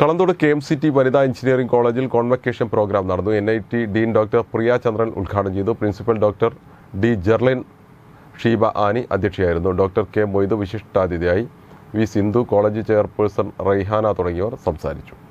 കളന്തോട് K M C T വനിതാ engineering കോളേജിൽ convocation programme നടന്നു N I T dean doctor Priya Chandran ഉദ്ഘാടനം ചെയ്തു principal doctor D Jerlin Sheeba Annie അധ്യക്ഷയായിരുന്നു ഡോക്ടർ കെ മൊയ്തു വിശിഷ്ടാതിഥിയായി V Sindhu college chairperson Raihana തുടങ്ങിയവർ സംസാരിച്ചു